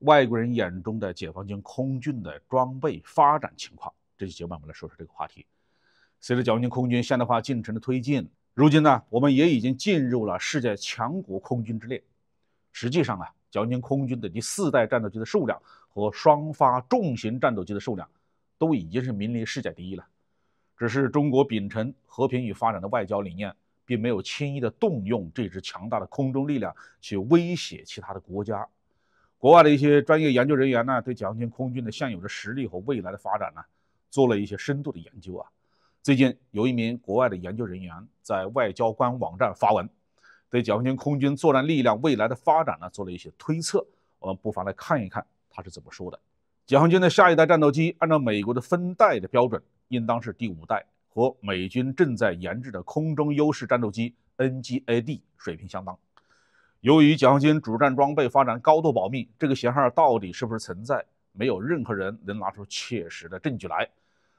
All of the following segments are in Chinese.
外国人眼中的解放军空军的装备发展情况，这期节目我们来说说这个话题。随着解放军空军现代化进程的推进，如今呢，我们也已经进入了世界强国空军之列。实际上啊，解放军空军的第四代战斗机的数量和双发重型战斗机的数量都已经是名列世界第一了。只是中国秉承和平与发展的外交理念，并没有轻易的动用这支强大的空中力量去威胁其他的国家。国外的一些专业研究人员呢，对解放军空军的现有的实力和未来的发展呢，做了一些深度的研究啊。最近有一名国外的研究人员在外交官网站发文，对解放军空军作战力量未来的发展呢，做了一些推测。我们不妨来看一看他是怎么说的。解放军的下一代战斗机，按照美国的分代的标准，应当是第五代，和美军正在研制的空中优势战斗机 NGAD 水平相当。由于解放军主战装备发展高度保密，这个型号到底是不是存在，没有任何人能拿出切实的证据来。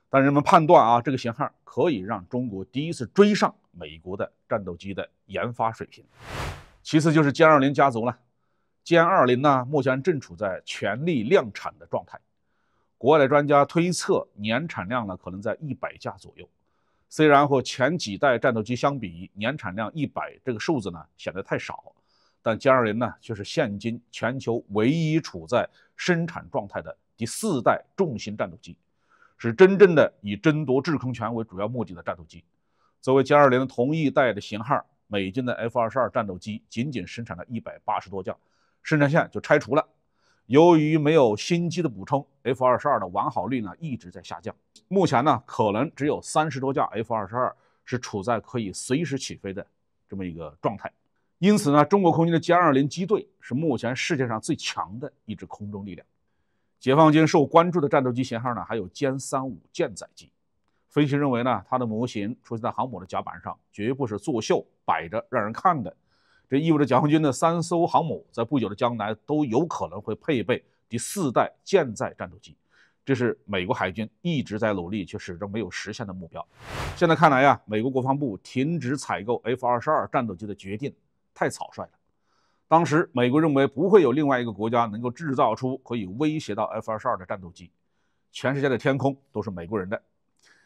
但人们判断啊，这个型号可以让中国第一次追上美国的战斗机的研发水平。其次就是歼二零家族了，歼二零呢目前正处在全力量产的状态。国外的专家推测，年产量呢可能在一百架左右。虽然和前几代战斗机相比，年产量一百这个数字呢显得太少。但歼二零呢，却是现今全球唯一处在生产状态的第四代重型战斗机，是真正的以争夺制空权为主要目的的战斗机。作为歼二零同一代的型号，美军的 F 二十二战斗机仅仅生产了一百八十多架，生产线就拆除了。由于没有新机的补充，F 二十二的完好率呢一直在下降。目前呢，可能只有三十多架 F 二十二是处在可以随时起飞的这么一个状态。因此呢，中国空军的歼二零机队是目前世界上最强的一支空中力量。解放军受关注的战斗机型号呢，还有歼三五舰载机。分析认为呢，它的模型出现在航母的甲板上，绝不是作秀摆着让人看的。这意味着解放军的三艘航母在不久的将来都有可能会配备第四代舰载战斗机。这是美国海军一直在努力却始终没有实现的目标。现在看来呀，美国国防部停止采购 F 二十二战斗机的决定。太草率了。当时美国认为不会有另外一个国家能够制造出可以威胁到 F-22 的战斗机，全世界的天空都是美国人的。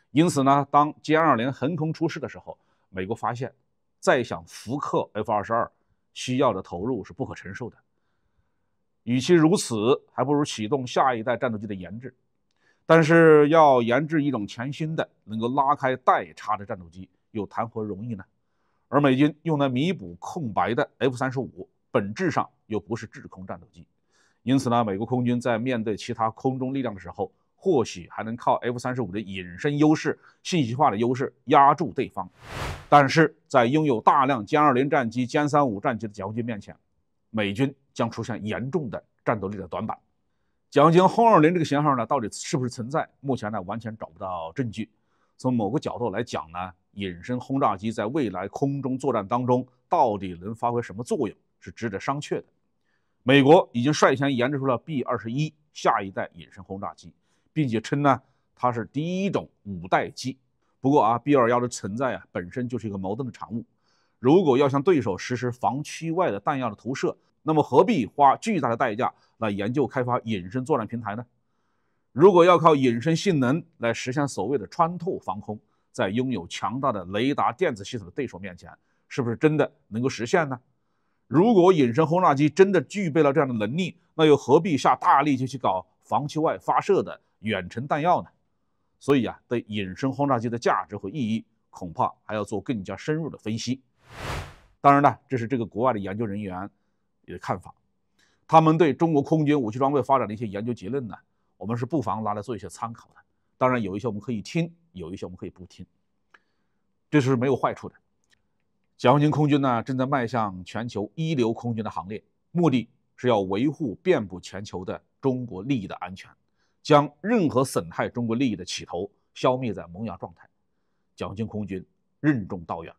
因此呢，当歼 -20 横空出世的时候，美国发现再想复刻 F-22 需要的投入是不可承受的。与其如此，还不如启动下一代战斗机的研制。但是要研制一种全新的能够拉开代差的战斗机，又谈何容易呢？而美军用来弥补空白的 F 三十五，本质上又不是制空战斗机，因此呢，美国空军在面对其他空中力量的时候，或许还能靠 F 三十五的隐身优势、信息化的优势压住对方，但是在拥有大量歼二零战机、歼三五战机的解放军面前，美军将出现严重的战斗力的短板。解放军轰二零这个型号呢，到底是不是存在？目前呢，完全找不到证据。从某个角度来讲呢。隐身轰炸机在未来空中作战当中到底能发挥什么作用，是值得商榷的。美国已经率先研制出了 B 二十一下一代隐身轰炸机，并且称呢它是第一种五代机。不过啊，B 二幺的存在啊本身就是一个矛盾的产物。如果要向对手实施防区外的弹药的投射，那么何必花巨大的代价来研究开发隐身作战平台呢？如果要靠隐身性能来实现所谓的穿透防空，在拥有强大的雷达电子系统的对手面前，是不是真的能够实现呢？如果隐身轰炸机真的具备了这样的能力，那又何必下大力气去搞防区外发射的远程弹药呢？所以啊，对隐身轰炸机的价值和意义，恐怕还要做更加深入的分析。当然了，这是这个国外的研究人员的看法，他们对中国空军武器装备发展的一些研究结论呢，我们是不妨拿来做一些参考的。当然，有一些我们可以听，有一些我们可以不听，这是没有坏处的。解放军空军呢，正在迈向全球一流空军的行列，目的是要维护遍布全球的中国利益的安全，将任何损害中国利益的企图消灭在萌芽状态。解放军空军任重道远。